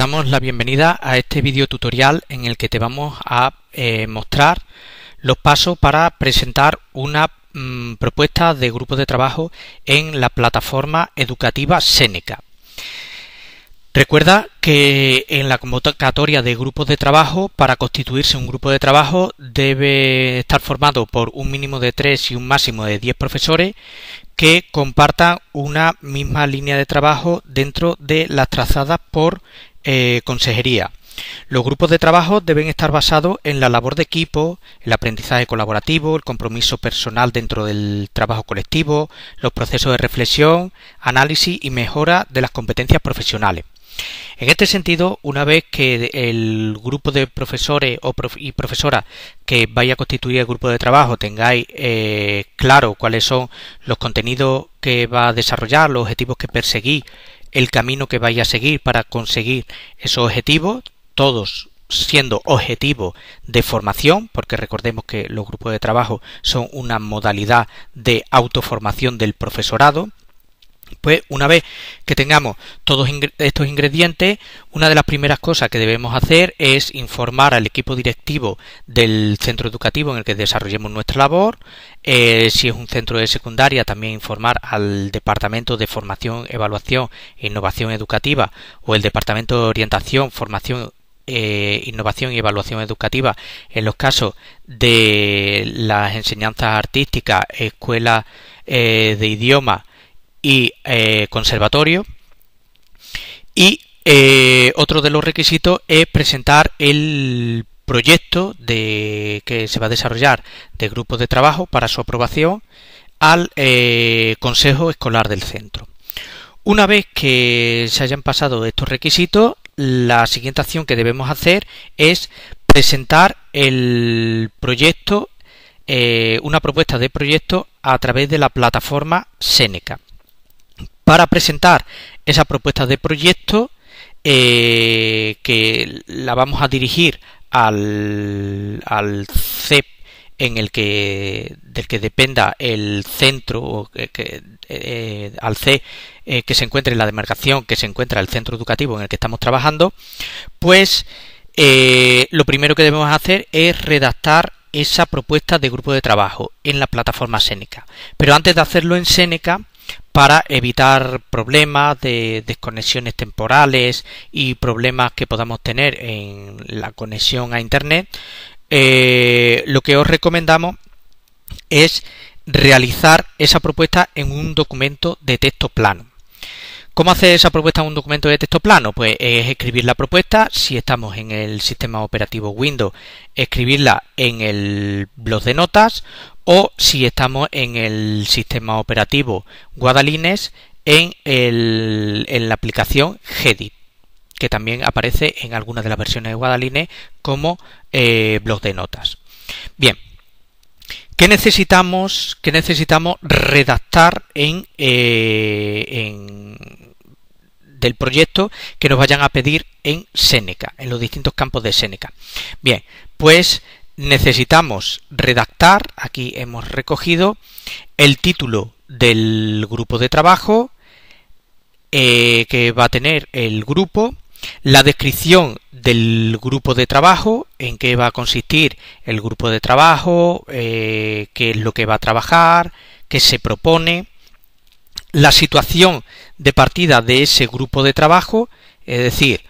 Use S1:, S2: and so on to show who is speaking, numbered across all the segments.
S1: damos la bienvenida a este video tutorial en el que te vamos a eh, mostrar los pasos para presentar una mm, propuesta de grupo de trabajo en la plataforma educativa Seneca. Recuerda que en la convocatoria de grupos de trabajo, para constituirse un grupo de trabajo, debe estar formado por un mínimo de 3 y un máximo de 10 profesores que compartan una misma línea de trabajo dentro de las trazadas por eh, consejería. Los grupos de trabajo deben estar basados en la labor de equipo, el aprendizaje colaborativo, el compromiso personal dentro del trabajo colectivo, los procesos de reflexión, análisis y mejora de las competencias profesionales. En este sentido, una vez que el grupo de profesores y profesoras que vaya a constituir el grupo de trabajo tengáis eh, claro cuáles son los contenidos que va a desarrollar, los objetivos que perseguís el camino que vaya a seguir para conseguir esos objetivos, todos siendo objetivos de formación, porque recordemos que los grupos de trabajo son una modalidad de autoformación del profesorado, pues una vez que tengamos todos estos ingredientes, una de las primeras cosas que debemos hacer es informar al equipo directivo del centro educativo en el que desarrollemos nuestra labor. Eh, si es un centro de secundaria, también informar al Departamento de Formación, Evaluación e Innovación Educativa o el Departamento de Orientación, Formación eh, innovación y evaluación educativa en los casos de las enseñanzas artísticas, escuelas eh, de idioma y eh, conservatorio. Y eh, otro de los requisitos es presentar el proyecto de, que se va a desarrollar de grupo de trabajo para su aprobación al eh, Consejo Escolar del Centro. Una vez que se hayan pasado estos requisitos, la siguiente acción que debemos hacer es presentar el proyecto, una propuesta de proyecto a través de la plataforma Seneca para presentar esa propuesta de proyecto eh, que la vamos a dirigir al, CEP en el que del que dependa el centro eh, al C e eh, que se encuentre en la demarcación que se encuentra el centro educativo en el que estamos trabajando pues lo primero que debemos hacer es redactar esa propuesta de grupo de trabajo en la plataforma Seneca pero antes de hacerlo en Seneca para evitar problemas de desconexiones temporales y problemas que podamos tener en la conexión a internet eh, lo que os recomendamos es realizar esa propuesta en un documento de texto plano ¿Cómo hacer esa propuesta en un documento de texto plano? Pues es escribir la propuesta, si estamos en el sistema operativo Windows, escribirla en el blog de notas o si estamos en el sistema operativo Guadalines en, la aplicación Gedit que también aparece en algunas de las versiones de Guadalines como eh, blog de notas. Bien, ¿qué necesitamos, qué necesitamos redactar en, eh, en, del proyecto que nos vayan a pedir en Seneca, en los distintos campos de Seneca? Bien, pues necesitamos redactar, aquí hemos recogido el título del grupo de trabajo eh, que va a tener el grupo, la descripción del grupo de trabajo, en qué va a consistir el grupo de trabajo, eh, qué es lo que va a trabajar, qué se propone, la situación de partida de ese grupo de trabajo, es decir,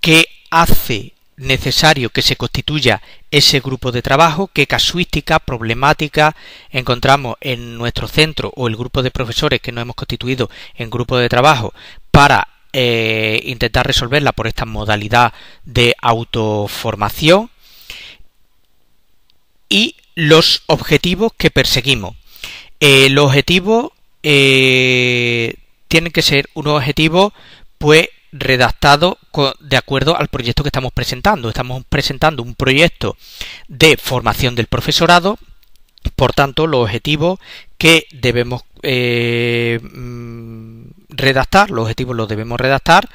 S1: qué hace necesario que se constituya ese grupo de trabajo, qué casuística, problemática encontramos en nuestro centro o el grupo de profesores que nos hemos constituido en grupo de trabajo para eh, intentar resolverla por esta modalidad de autoformación y los objetivos que perseguimos. el eh, los objetivos eh, tienen que ser un objetivo pues redactado de acuerdo al proyecto que estamos presentando. Estamos presentando un proyecto de formación del profesorado, por tanto, los objetivos que debemos eh, mm, redactar, los objetivos los debemos redactar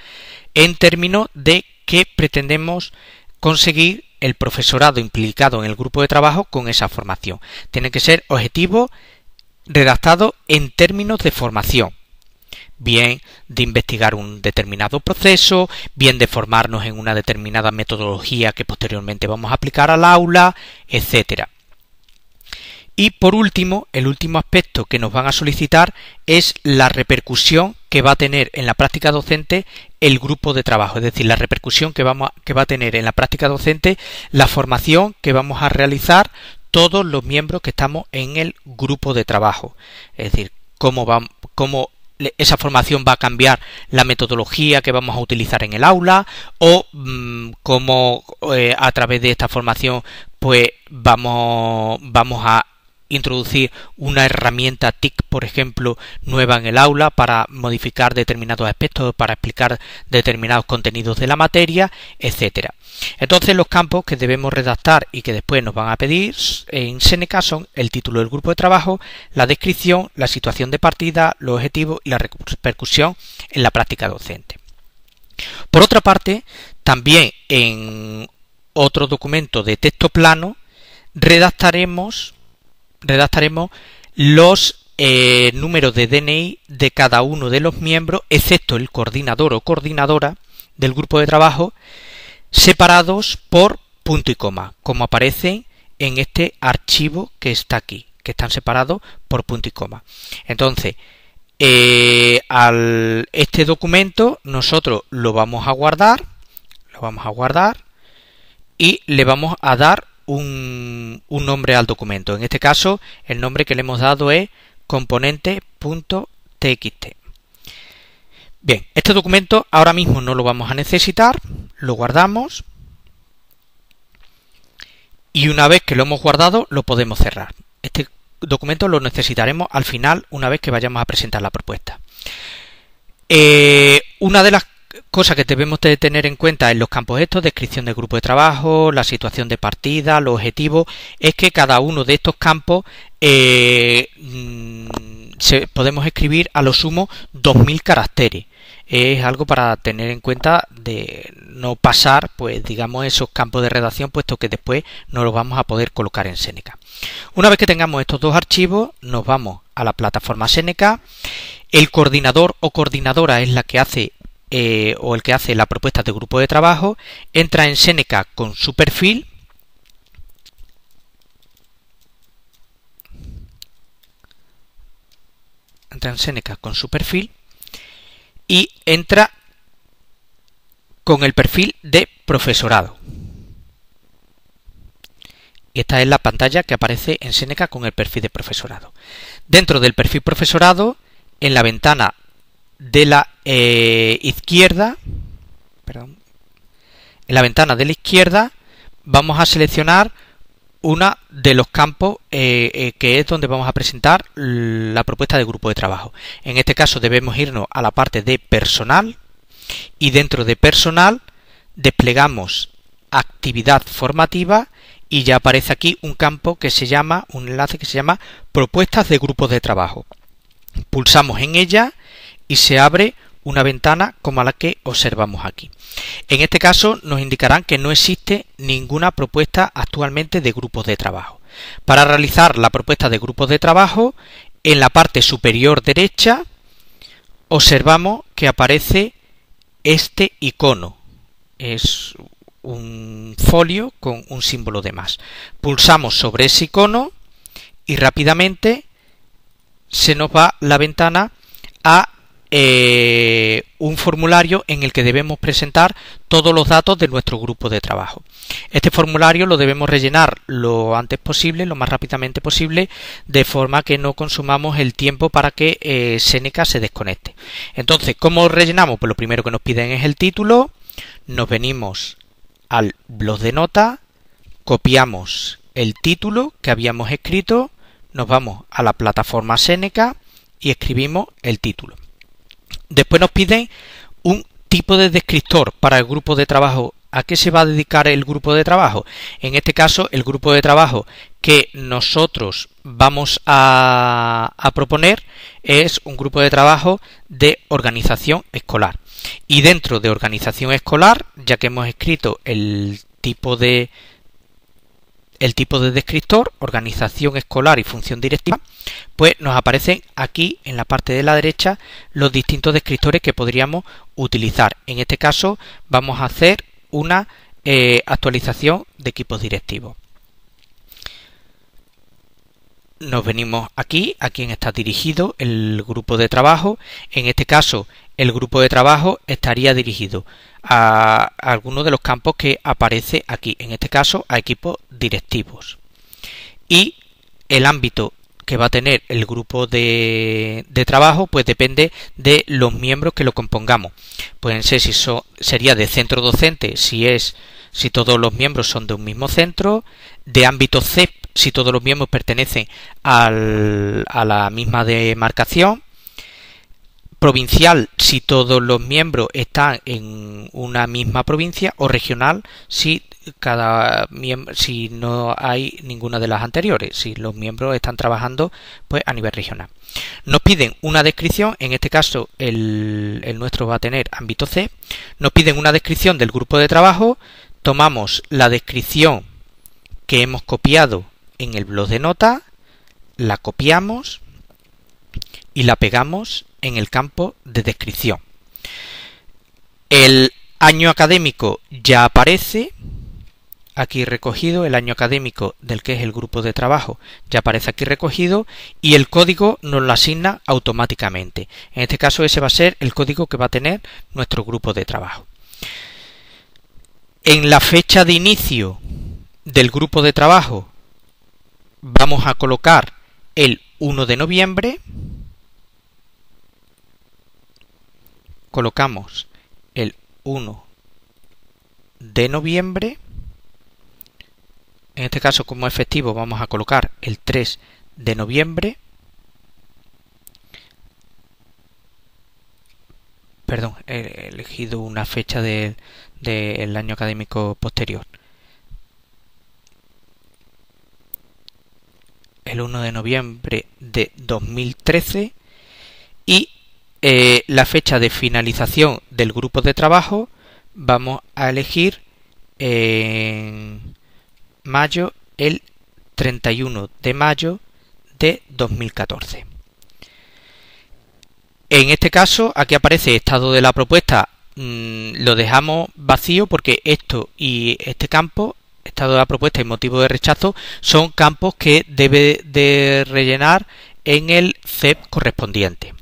S1: en términos de qué pretendemos conseguir el profesorado implicado en el grupo de trabajo con esa formación. Tiene que ser objetivo redactado en términos de formación bien de investigar un determinado proceso, bien de formarnos en una determinada metodología que posteriormente vamos a aplicar al aula, etcétera. Y por último, el último aspecto que nos van a solicitar es la repercusión que va a tener en la práctica docente el grupo de trabajo, es decir, la repercusión que, va a tener en la práctica docente la formación que vamos a realizar todos los miembros que estamos en el grupo de trabajo. Es decir, cómo, va, cómo esa formación va a cambiar la metodología que vamos a utilizar en el aula o mm, cómo eh, a través de esta formación pues vamos, vamos a introducir una herramienta TIC, por ejemplo, nueva en el aula para modificar determinados aspectos, para explicar determinados contenidos de la materia, etcétera. Entonces los campos que debemos redactar y que después nos van a pedir en Seneca son el título del grupo de trabajo, la descripción, la situación de partida, los objetivos y la repercusión en la práctica docente. Por otra parte, también en otro documento de texto plano redactaremos redactaremos los eh, números de DNI de cada uno de los miembros, excepto el coordinador o coordinadora del grupo de trabajo, separados por punto y coma, como aparece en este archivo que está aquí, que están separados por punto y coma. Entonces, eh, al, este documento nosotros lo vamos a guardar, lo vamos a guardar y le vamos a dar un, nombre al documento. En este caso, el nombre que le hemos dado es componente.txt. Bien, este documento ahora mismo no lo vamos a necesitar, lo guardamos y una vez que lo hemos guardado lo podemos cerrar. Este documento lo necesitaremos al final una vez que vayamos a presentar la propuesta. Eh, una de las cosa que debemos de tener en cuenta en los campos estos, descripción del grupo de trabajo, la situación de partida, los objetivos, es que cada uno de estos campos eh, mm, podemos escribir a lo sumo 2000 caracteres. Es algo para tener en cuenta de no pasar, pues digamos, esos campos de redacción, puesto que después no los vamos a poder colocar en Seneca. Una vez que tengamos estos dos archivos, nos vamos a la plataforma Seneca. El coordinador o coordinadora es la que hace eh, o el que hace la propuesta de grupo de trabajo, entra en Seneca con su perfil, entra en Seneca con su perfil y entra con el perfil de profesorado. esta es la pantalla que aparece en Seneca con el perfil de profesorado. Dentro del perfil profesorado, en la ventana de la eh, izquierda, en la ventana de la izquierda vamos a seleccionar una de los campos eh, eh, que es donde vamos a presentar la propuesta de grupo de trabajo. En este caso debemos irnos a la parte de personal y dentro de personal desplegamos actividad formativa y ya aparece aquí un campo que se llama, un enlace que se llama propuestas de grupos de trabajo. Pulsamos en ella y se abre una ventana como la que observamos aquí. En este caso nos indicarán que no existe ninguna propuesta actualmente de grupos de trabajo. Para realizar la propuesta de grupos de trabajo, en la parte superior derecha observamos que aparece este icono. Es un folio con un símbolo de más. Pulsamos sobre ese icono y rápidamente se nos va la ventana a eh, un formulario en el que debemos presentar todos los datos de nuestro grupo de trabajo. Este formulario lo debemos rellenar lo antes posible, lo más rápidamente posible, de forma que no consumamos el tiempo para que eh, Seneca se desconecte. Entonces, ¿cómo rellenamos? Pues lo primero que nos piden es el título, nos venimos al blog de notas, copiamos el título que habíamos escrito, nos vamos a la plataforma Seneca y escribimos el título. Después nos piden un tipo de descriptor para el grupo de trabajo. ¿A qué se va a dedicar el grupo de trabajo? En este caso, el grupo de trabajo que nosotros vamos a, proponer es un grupo de trabajo de organización escolar. Y dentro de organización escolar, ya que hemos escrito el tipo de el tipo de descriptor, organización escolar y función directiva, pues nos aparecen aquí en la parte de la derecha los distintos descriptores que podríamos utilizar. En este caso vamos a hacer una eh, actualización de equipos directivos nos venimos aquí, a quien está dirigido el grupo de trabajo. En este caso, el grupo de trabajo estaría dirigido a alguno de los campos que aparece aquí, en este caso a equipos directivos. Y el ámbito que va a tener el grupo de, trabajo pues depende de los miembros que lo compongamos. Pueden ser si eso sería de centro docente, si es si todos los miembros son de un mismo centro, de ámbito C si todos los miembros pertenecen a la misma demarcación, provincial si todos los miembros están en una misma provincia o regional si cada miembro, si no hay ninguna de las anteriores, si los miembros están trabajando pues a nivel regional. Nos piden una descripción, en este caso el nuestro va a tener ámbito C, nos piden una descripción del grupo de trabajo, tomamos la descripción que hemos copiado en el blog de nota, la copiamos y la pegamos en el campo de descripción. El año académico ya aparece, aquí recogido, el año académico del que es el grupo de trabajo ya aparece aquí recogido y el código nos lo asigna automáticamente. En este caso ese va a ser el código que va a tener nuestro grupo de trabajo. En la fecha de inicio del grupo de trabajo vamos a colocar el 1 de noviembre, colocamos el 1 de noviembre, en este caso como efectivo vamos a colocar el 3 de noviembre, perdón, he elegido una fecha del año académico posterior. el 1 de noviembre de 2013 y eh, la fecha de finalización del grupo de trabajo vamos a elegir en mayo el 31 de mayo de 2014. En este caso, aquí aparece estado de la propuesta, mm, lo dejamos vacío porque esto y este campo estado de la propuesta y motivo de rechazo son campos que debe de rellenar en el CEP correspondiente.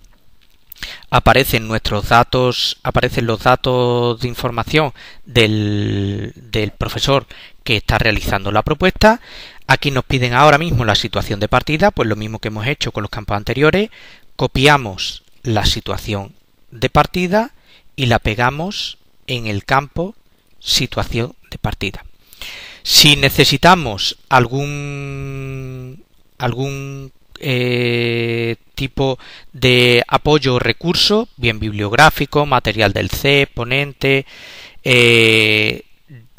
S1: Aparecen nuestros datos, aparecen los datos de información del profesor que está realizando la propuesta. Aquí nos piden ahora mismo la situación de partida, pues lo mismo que hemos hecho con los campos anteriores. Copiamos la situación de partida y la pegamos en el campo situación de partida. Si necesitamos algún, algún eh, tipo de apoyo o recurso, bien bibliográfico, material del C, ponente, eh,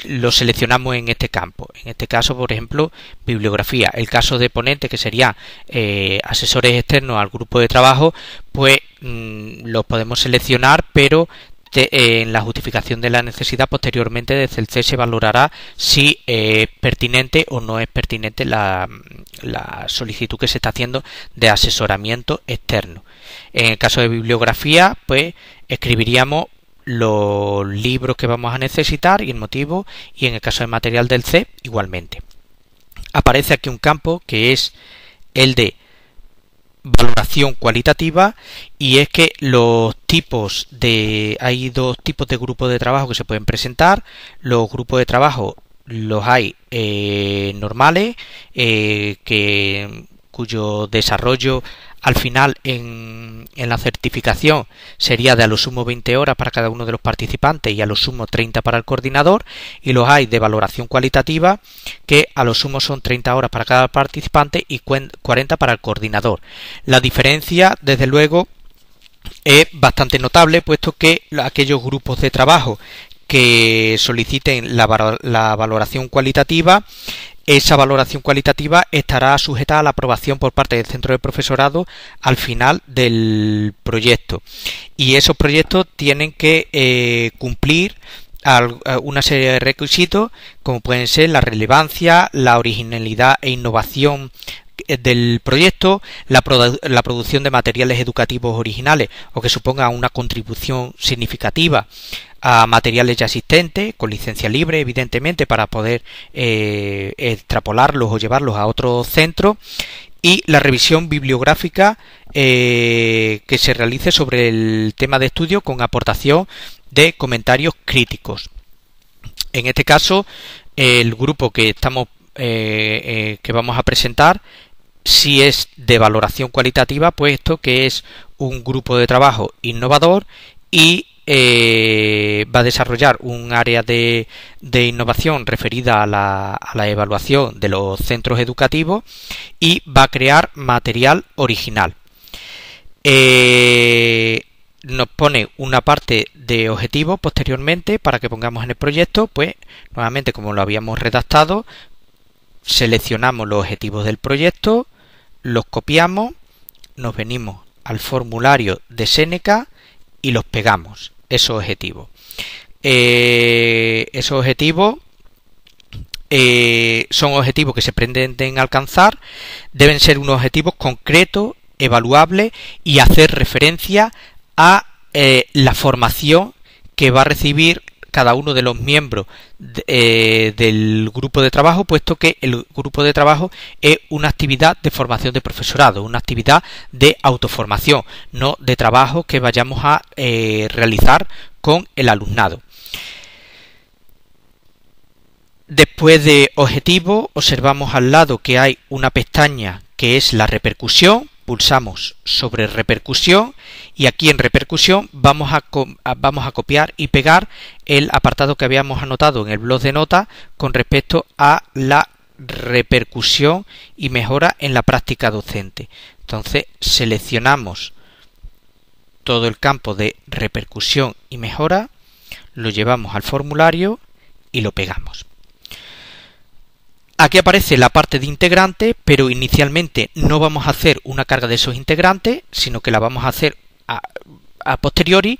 S1: lo seleccionamos en este campo. En este caso, por ejemplo, bibliografía. El caso de ponente, que sería eh, asesores externos al grupo de trabajo, pues lo mm, los podemos seleccionar, pero eh, en la justificación de la necesidad posteriormente desde el C se valorará si es eh, pertinente o no es pertinente la, la solicitud que se está haciendo de asesoramiento externo. En el caso de bibliografía, pues escribiríamos los libros que vamos a necesitar y el motivo y en el caso de material del C igualmente. Aparece aquí un campo que es el de cualitativa y es que los tipos de hay dos tipos de grupos de trabajo que se pueden presentar los grupos de trabajo los hay eh, normales eh, que cuyo desarrollo al final en, la certificación sería de a lo sumo 20 horas para cada uno de los participantes y a lo sumo 30 para el coordinador y los hay de valoración cualitativa que a lo sumo son 30 horas para cada participante y 40 para el coordinador. La diferencia desde luego es bastante notable puesto que aquellos grupos de trabajo que soliciten la valoración cualitativa esa valoración cualitativa estará sujeta a la aprobación por parte del centro de profesorado al final del proyecto. Y esos proyectos tienen que eh, cumplir eh, una serie de requisitos como pueden ser la relevancia, la originalidad e innovación eh, del proyecto, la, producción de materiales educativos originales o que suponga una contribución significativa a materiales ya existentes, con licencia libre, evidentemente, para poder eh, extrapolarlos o llevarlos a otro centro, y la revisión bibliográfica que se realice sobre el tema de estudio con aportación de comentarios críticos. En este caso, el grupo que estamos eh, eh, que vamos a presentar, si es de valoración cualitativa, puesto pues que es un grupo de trabajo innovador y eh, va a desarrollar un área de, innovación referida a la, a la, evaluación de los centros educativos y va a crear material original nos pone una parte de objetivos posteriormente para que pongamos en el proyecto, pues nuevamente como lo habíamos redactado, seleccionamos los objetivos del proyecto, los copiamos, nos venimos al formulario de Seneca y los pegamos, esos objetivos. Eh, esos objetivos eh, son objetivos que se pretenden alcanzar, deben ser unos objetivos concretos, evaluables y hacer referencia a eh, la formación que va a recibir cada uno de los miembros eh, del grupo de trabajo, puesto que el grupo de trabajo es una actividad de formación de profesorado, una actividad de autoformación, no de trabajo que vayamos a eh, realizar con el alumnado. Después de objetivo, observamos al lado que hay una pestaña que es la repercusión, pulsamos sobre repercusión y aquí en repercusión vamos a, vamos a copiar y pegar el apartado que habíamos anotado en el blog de notas con respecto a la repercusión y mejora en la práctica docente. Entonces seleccionamos todo el campo de repercusión y mejora, lo llevamos al formulario y lo pegamos. Aquí aparece la parte de integrante, pero inicialmente no vamos a hacer una carga de esos integrantes, sino que la vamos a hacer a, posteriori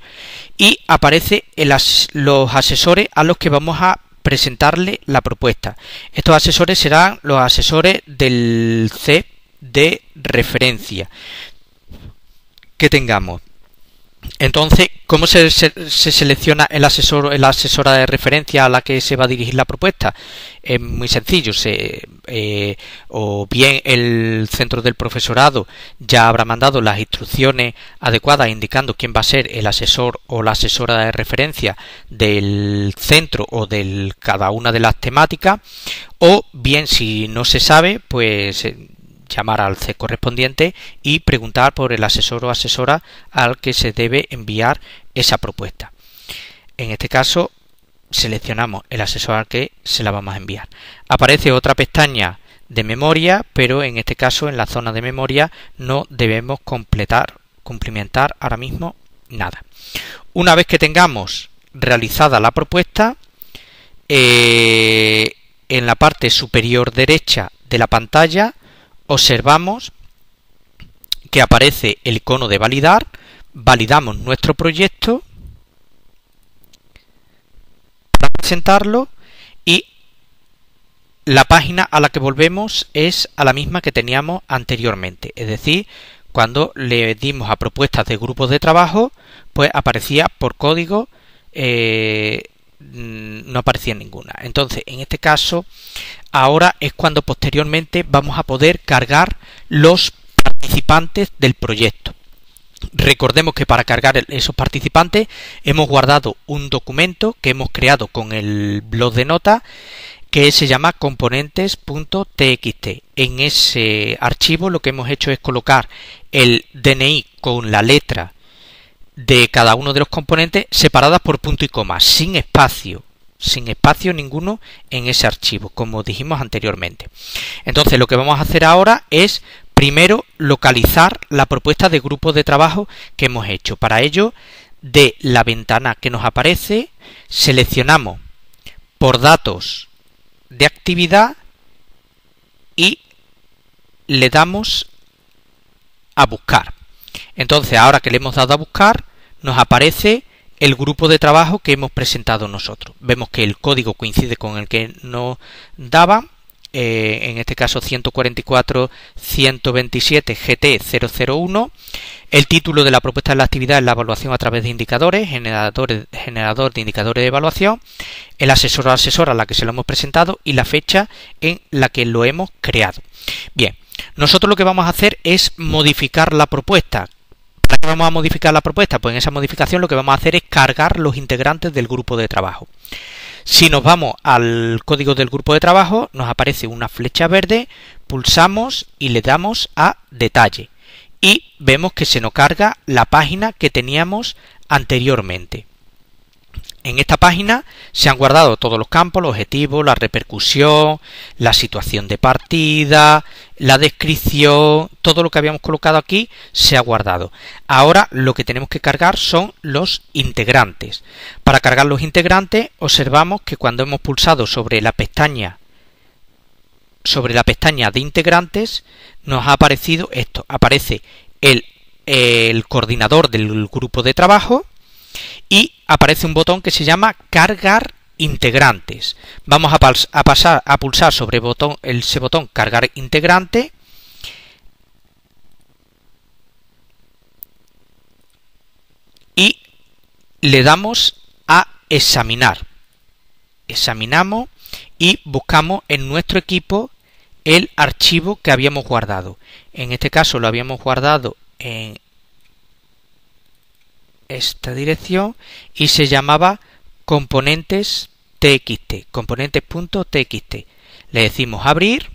S1: y aparece los asesores a los que vamos a presentarle la propuesta. Estos asesores serán los asesores del C de referencia que tengamos. Entonces, ¿Cómo se, selecciona el asesor, la asesora de referencia a la que se va a dirigir la propuesta? Es muy sencillo. Eh, o bien el centro del profesorado ya habrá mandado las instrucciones adecuadas indicando quién va a ser el asesor o la asesora de referencia del centro o de cada una de las temáticas. O bien, si no se sabe, pues eh, llamar al C correspondiente y preguntar por el asesor o asesora al que se debe enviar esa propuesta. En este caso, seleccionamos el asesor al que se la vamos a enviar. Aparece otra pestaña de memoria, pero en este caso en la zona de memoria no debemos completar, cumplimentar ahora mismo nada. Una vez que tengamos realizada la propuesta, eh, en la parte superior derecha de la pantalla observamos que aparece el icono de validar validamos nuestro proyecto para presentarlo y la página a la que volvemos es a la misma que teníamos anteriormente, es decir, cuando le dimos a propuestas de grupos de trabajo, pues aparecía por código, eh, no aparecía ninguna. Entonces, en este caso, ahora es cuando posteriormente vamos a poder cargar los participantes del proyecto. Recordemos que para cargar esos participantes hemos guardado un documento que hemos creado con el blog de notas que se llama componentes.txt. En ese archivo lo que hemos hecho es colocar el DNI con la letra de cada uno de los componentes separadas por punto y coma, sin espacio, sin espacio ninguno en ese archivo, como dijimos anteriormente. Entonces lo que vamos a hacer ahora es Primero, localizar la propuesta de grupo de trabajo que hemos hecho. Para ello, de la ventana que nos aparece, seleccionamos por datos de actividad y le damos a buscar. Entonces, ahora que le hemos dado a buscar, nos aparece el grupo de trabajo que hemos presentado nosotros. Vemos que el código coincide con el que nos daba eh, en este caso 144-127-GT001. El título de la propuesta de la actividad es la evaluación a través de indicadores, generador, generador de indicadores de evaluación, el asesor o asesora a la que se lo hemos presentado y la fecha en la que lo hemos creado. Bien, nosotros lo que vamos a hacer es modificar la propuesta, ¿Para qué vamos a modificar la propuesta? Pues en esa modificación lo que vamos a hacer es cargar los integrantes del grupo de trabajo. Si nos vamos al código del grupo de trabajo, nos aparece una flecha verde, pulsamos y le damos a detalle y vemos que se nos carga la página que teníamos anteriormente. En esta página se han guardado todos los campos, los objetivos, la repercusión, la situación de partida, la descripción, todo lo que habíamos colocado aquí se ha guardado. Ahora lo que tenemos que cargar son los integrantes. Para cargar los integrantes observamos que cuando hemos pulsado sobre la pestaña sobre la pestaña de integrantes nos ha aparecido esto. Aparece el, el coordinador del grupo de trabajo y aparece un botón que se llama cargar integrantes. Vamos a, pasar a pulsar sobre botón, ese botón cargar integrante. Y le damos a examinar. Examinamos y buscamos en nuestro equipo el archivo que habíamos guardado. En este caso lo habíamos guardado en esta dirección y se llamaba componentes txt, componentes.txt. Le decimos abrir,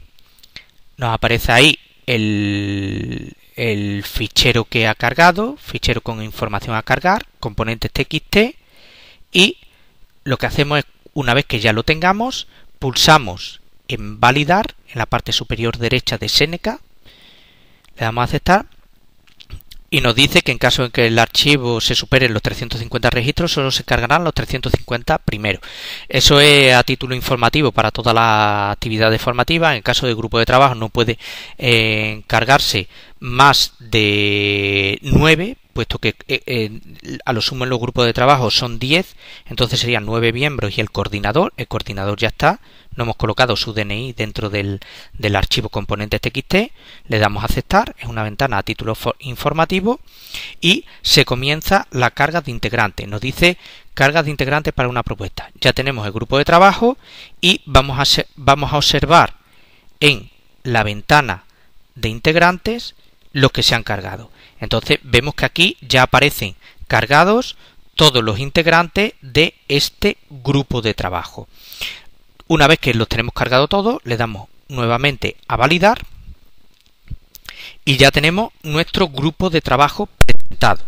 S1: nos aparece ahí el, el fichero que ha cargado, fichero con información a cargar, componentes txt, y lo que hacemos es, una vez que ya lo tengamos, pulsamos en validar en la parte superior derecha de Seneca, le damos a aceptar y nos dice que en caso de que el archivo se supere los 350 registros, solo se cargarán los 350 primero. Eso es a título informativo para todas las actividades formativa. En caso de grupo de trabajo no puede eh, encargarse más de 9, puesto que eh, a lo sumo en los grupos de trabajo son 10, entonces serían 9 miembros y el coordinador. El coordinador ya está, no hemos colocado su DNI dentro del, archivo componente txt, le damos a aceptar, es una ventana a título informativo y se comienza la carga de integrantes. Nos dice cargas de integrantes para una propuesta. Ya tenemos el grupo de trabajo y vamos a, vamos a observar en la ventana de integrantes los que se han cargado. Entonces vemos que aquí ya aparecen cargados todos los integrantes de este grupo de trabajo. Una vez que los tenemos cargados todos, le damos nuevamente a validar y ya tenemos nuestro grupo de trabajo presentado.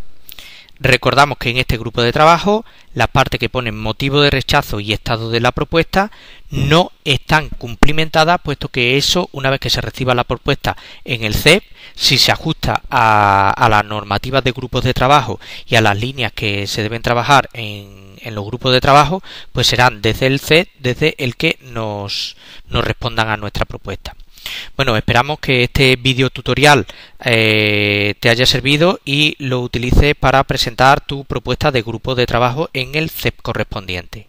S1: Recordamos que en este grupo de trabajo la parte que pone motivo de rechazo y estado de la propuesta no están cumplimentadas, puesto que eso, una vez que se reciba la propuesta en el CEP, si se ajusta a, las normativas de grupos de trabajo y a las líneas que se deben trabajar en, los grupos de trabajo, pues serán desde el CEP, desde el que nos respondan a nuestra propuesta. Bueno, esperamos que este video tutorial eh, te haya servido y lo utilices para presentar tu propuesta de grupo de trabajo en el CEP correspondiente.